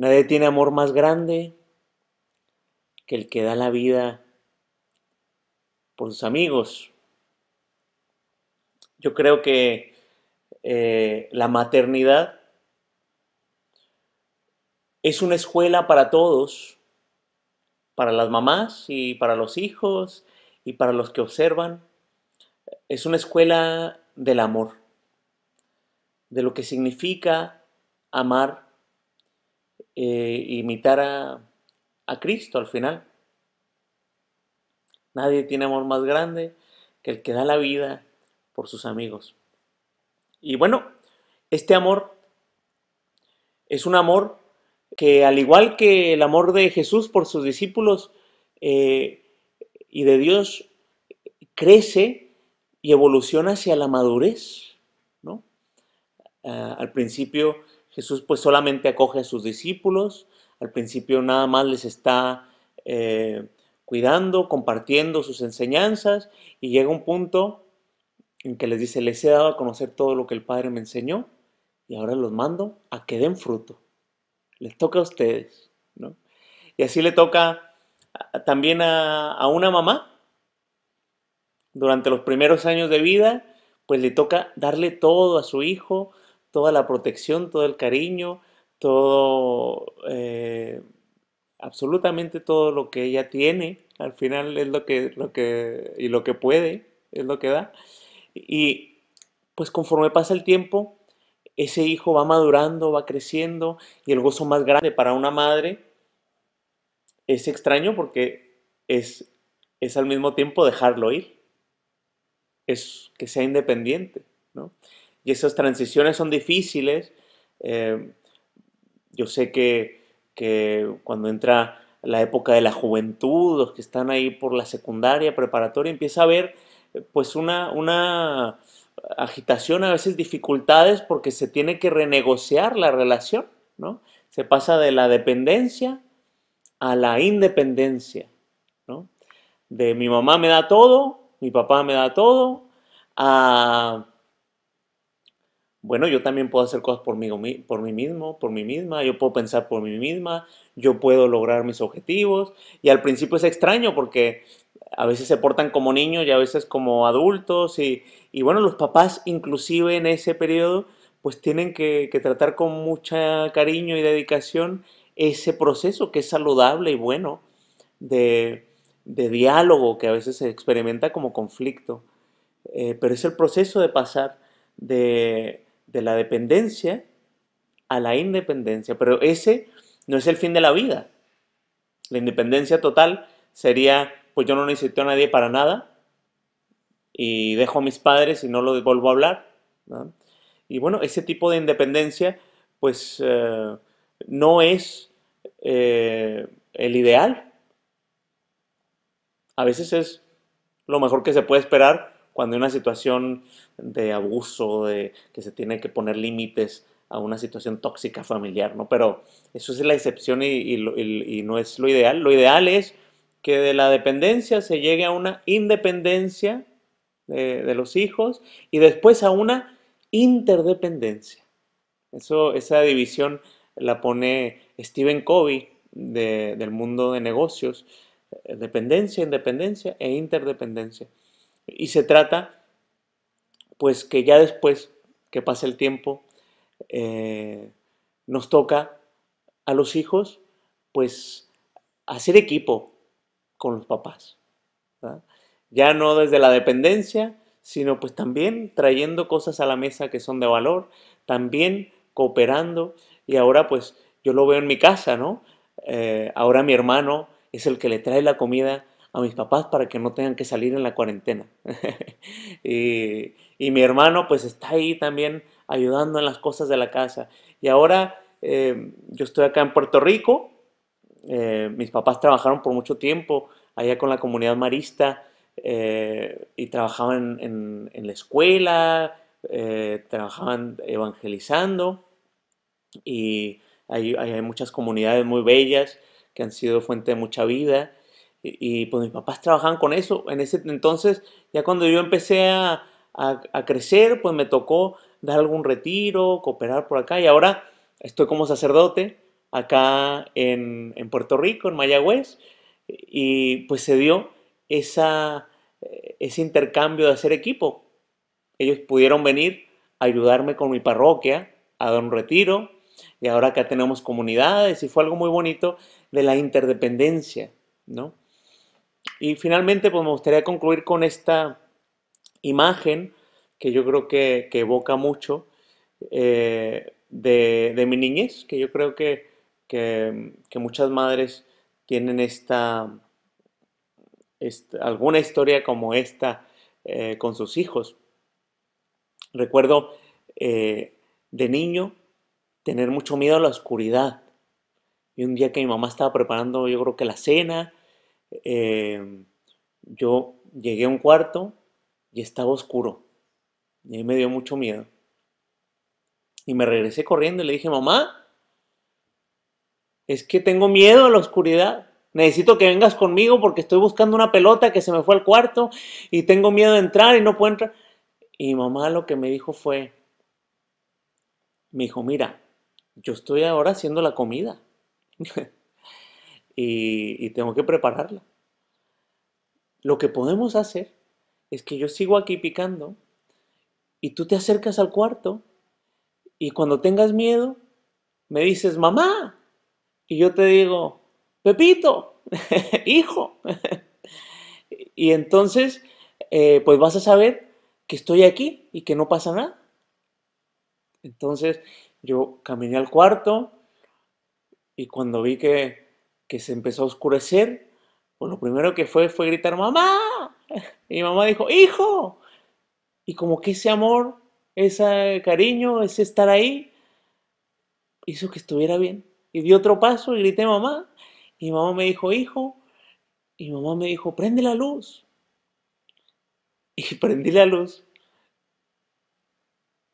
Nadie tiene amor más grande que el que da la vida por sus amigos. Yo creo que eh, la maternidad es una escuela para todos, para las mamás y para los hijos y para los que observan. Es una escuela del amor, de lo que significa amar eh, imitar a, Cristo al final. Nadie tiene amor más grande que el que da la vida por sus amigos. Y bueno, este amor es un amor que al igual que el amor de Jesús por sus discípulos eh, y de Dios, crece y evoluciona hacia la madurez. ¿no? Ah, al principio Jesús pues solamente acoge a sus discípulos, al principio nada más les está eh, cuidando, compartiendo sus enseñanzas y llega un punto en que les dice, les he dado a conocer todo lo que el Padre me enseñó y ahora los mando a que den fruto. Les toca a ustedes, ¿no? Y así le toca ah, también a, a una mamá. Durante los primeros años de vida, pues le toca darle todo a su hijo, toda la protección, todo el cariño, todo, eh, absolutamente todo lo que ella tiene, al final es lo que, lo que, y lo que puede, es lo que da. Y pues conforme pasa el tiempo, ese hijo va madurando, va creciendo, y el gozo más grande para una madre es extraño porque es, es al mismo tiempo dejarlo ir, es que sea independiente, ¿no? y esas transiciones son difíciles. Eh, yo sé que, cuando entra la época de la juventud, los que están ahí por la secundaria, preparatoria, empieza a haber eh, pues una, una agitación, a veces dificultades, porque se tiene que renegociar la relación, ¿no? Se pasa de la dependencia a la independencia, De mi mamá me da todo, mi papá me da todo, a bueno, yo también puedo hacer cosas por mí, por mí mismo, por mí misma, yo puedo pensar por mí misma, yo puedo lograr mis objetivos. Y al principio es extraño porque a veces se portan como niños y a veces como adultos. Y, bueno, los papás inclusive en ese periodo pues tienen que, tratar con mucha cariño y dedicación ese proceso que es saludable y bueno de, diálogo que a veces se experimenta como conflicto. Eh, pero es el proceso de pasar de, de la dependencia a la independencia, pero ese no es el fin de la vida. La independencia total sería, pues yo no necesito a nadie para nada y dejo a mis padres y no lo vuelvo a hablar. Y bueno, ese tipo de independencia, pues eh, no es eh, el ideal. A veces es lo mejor que se puede esperar cuando hay una situación de abuso, de que se tiene que poner límites a una situación tóxica familiar, ¿no? Pero eso es la excepción y, no es lo ideal. Lo ideal es que de la dependencia se llegue a una independencia de, los hijos y después a una interdependencia. Eso, esa división la pone Stephen Covey del mundo de negocios. Eh, dependencia, independencia e interdependencia. Y se trata, pues, que ya después que pase el tiempo, eh, nos toca a los hijos, pues, hacer equipo con los papás. Ya no desde la dependencia, sino pues también trayendo cosas a la mesa que son de valor, también cooperando. Y ahora pues yo lo veo en mi casa, ¿no? Eh, ahora mi hermano es el que le trae la comida a mis papás para que no tengan que salir en la cuarentena. y, mi hermano pues está ahí también ayudando en las cosas de la casa. Y ahora em, yo estoy acá en Puerto Rico, eh, mis papás trabajaron por mucho tiempo allá con la comunidad marista eh, y trabajaban en, la escuela, eh, trabajaban evangelizando y hay, hay muchas comunidades muy bellas que han sido fuente de mucha vida. Y, pues mis papás trabajaban con eso. En ese entonces, ya cuando yo empecé a, a, crecer, pues me tocó dar algún retiro, cooperar por acá. Y ahora estoy como sacerdote acá en, en Puerto Rico, en Mayagüez. Y pues se dio esa, ese intercambio de hacer equipo. Ellos pudieron venir a ayudarme con mi parroquia, a dar un retiro. Y ahora acá tenemos comunidades y fue algo muy bonito de la interdependencia, ¿no? Y finalmente, pues me gustaría concluir con esta imagen que yo creo que, evoca mucho eh, de, mi niñez, que yo creo que, muchas madres tienen esta, alguna historia como esta eh, con sus hijos. Recuerdo eh, de niño tener mucho miedo a la oscuridad. Y un día que mi mamá estaba preparando, yo creo que la cena, Em, yo llegué a un cuarto y estaba oscuro. Y me dio mucho miedo. Y me regresé corriendo y le dije, mamá, es que tengo miedo a la oscuridad. Necesito que vengas conmigo porque estoy buscando una pelota que se me fue al cuarto y tengo miedo de entrar y no puedo entrar. Y mamá lo que me dijo fue, me dijo, mira, yo estoy ahora haciendo la comida. y, tengo que prepararla. Lo que podemos hacer es que yo sigo aquí picando y tú te acercas al cuarto y cuando tengas miedo me dices, mamá, y yo te digo, Pepito, hijo. y entonces, eh, pues vas a saber que estoy aquí y que no pasa nada. Entonces yo caminé al cuarto y cuando vi que que se empezó a oscurecer, pues lo primero que fue fue gritar, mamá. Y mi mamá dijo, hijo. Y como que ese amor, ese cariño, ese estar ahí, hizo que estuviera bien. Y di otro paso y grité, mamá. Y mamá me dijo, hijo. Y mamá me dijo, prende la luz. Y prendí la luz.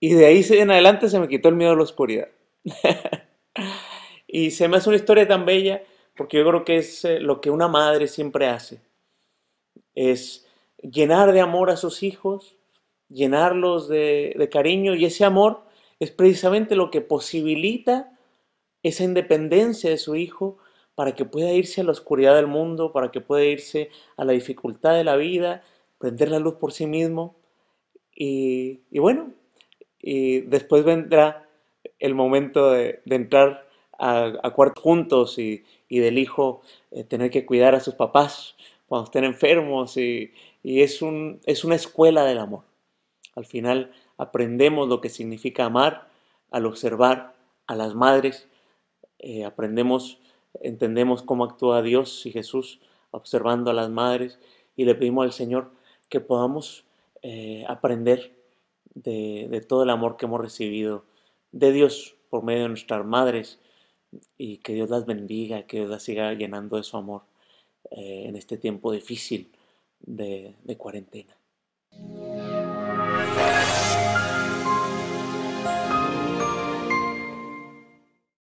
Y de ahí en adelante se me quitó el miedo a la oscuridad. y se me hace una historia tan bella porque yo creo que es eh, lo que una madre siempre hace, es llenar de amor a sus hijos, llenarlos de, cariño y ese amor es precisamente lo que posibilita esa independencia de su hijo para que pueda irse a la oscuridad del mundo, para que pueda irse a la dificultad de la vida, prender la luz por sí mismo. Y, bueno, y después vendrá el momento de entrar a, cuartos juntos y, del hijo eh, tener que cuidar a sus papás cuando estén enfermos y, es, un, es una escuela del amor. Al final aprendemos lo que significa amar al observar a las madres, eh, aprendemos, entendemos cómo actúa Dios y Jesús observando a las madres y le pedimos al Señor que podamos eh, aprender de todo el amor que hemos recibido de Dios por medio de nuestras madres, y que Dios las bendiga, que Dios las siga llenando de su amor eh, en este tiempo difícil de cuarentena.